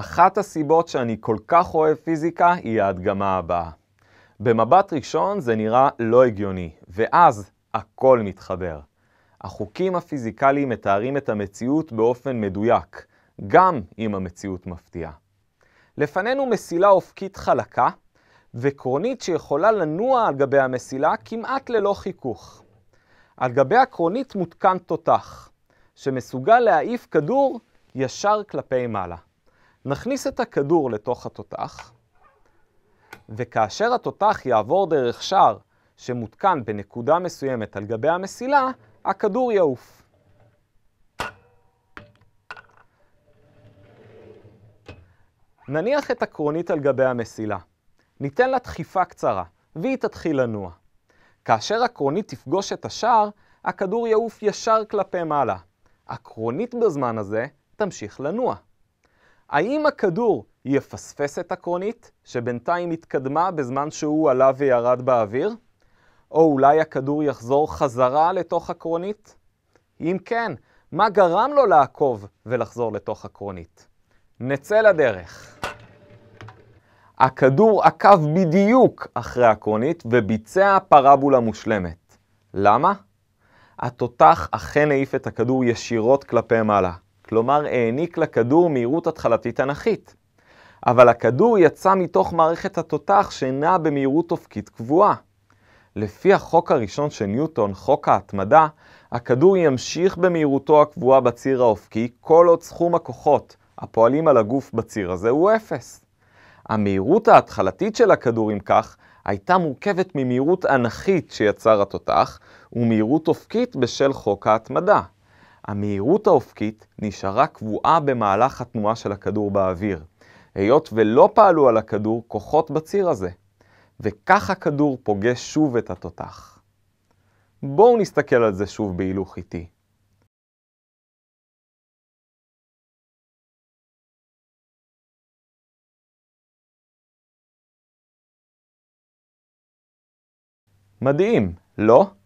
אחת הסיבות שאני כל כך אוהב פיזיקה היא ההדגמה הבאה. במבט ראשון זה נראה לא הגיוני, ואז הכל מתחבר. החוקים הפיזיקליים מתארים את המציאות באופן מדויק, גם אם המציאות מפתיעה. לפנינו מסילה אופקית חלקה, וקרונית שיכולה לנוע על גבי המסילה כמעט ללא חיכוך. על גבי הקרונית מותקן תותח, שמסוגל להעיף כדור ישר כלפי מעלה. נכניס את הכדור לתוך התותח, וכאשר התותח יעבור דרך שער שמותקן בנקודה מסוימת על גבי המסילה, הכדור יעוף. נניח את הקרונית על גבי המסילה. ניתן לה דחיפה קצרה, והיא תתחיל לנוע. כאשר הקרונית תפגוש את השער, הכדור יעוף ישר כלפי מעלה. הקרונית בזמן הזה תמשיך לנוע. האם הכדור יפספס את הקרונית, שבינתיים התקדמה בזמן שהוא עלה וירד באוויר? או אולי הכדור יחזור חזרה לתוך הקרונית? אם כן, מה גרם לו לעקוב ולחזור לתוך הקרונית? נצא לדרך. הכדור עקב בדיוק אחרי הקרונית וביצע פרבולה מושלמת. למה? התותח אכן העיף את הכדור ישירות כלפי מעלה. כלומר העניק לכדור מהירות התחלתית אנכית. אבל הכדור יצא מתוך מערכת התותח שנע במהירות אופקית קבועה. לפי החוק הראשון של ניוטון, חוק ההתמדה, הכדור ימשיך במהירותו הקבועה בציר האופקי כל עוד סכום הכוחות הפועלים על הגוף בציר הזה הוא אפס. המהירות ההתחלתית של הכדור, אם כך, הייתה מורכבת ממהירות אנכית שיצר התותח ומהירות אופקית בשל חוק ההתמדה. המהירות האופקית נשארה קבועה במהלך התנועה של הכדור באוויר, היות ולא פעלו על הכדור כוחות בציר הזה, וכך הכדור פוגש שוב את התותח. בואו נסתכל על זה שוב בהילוך איטי. מדהים, לא?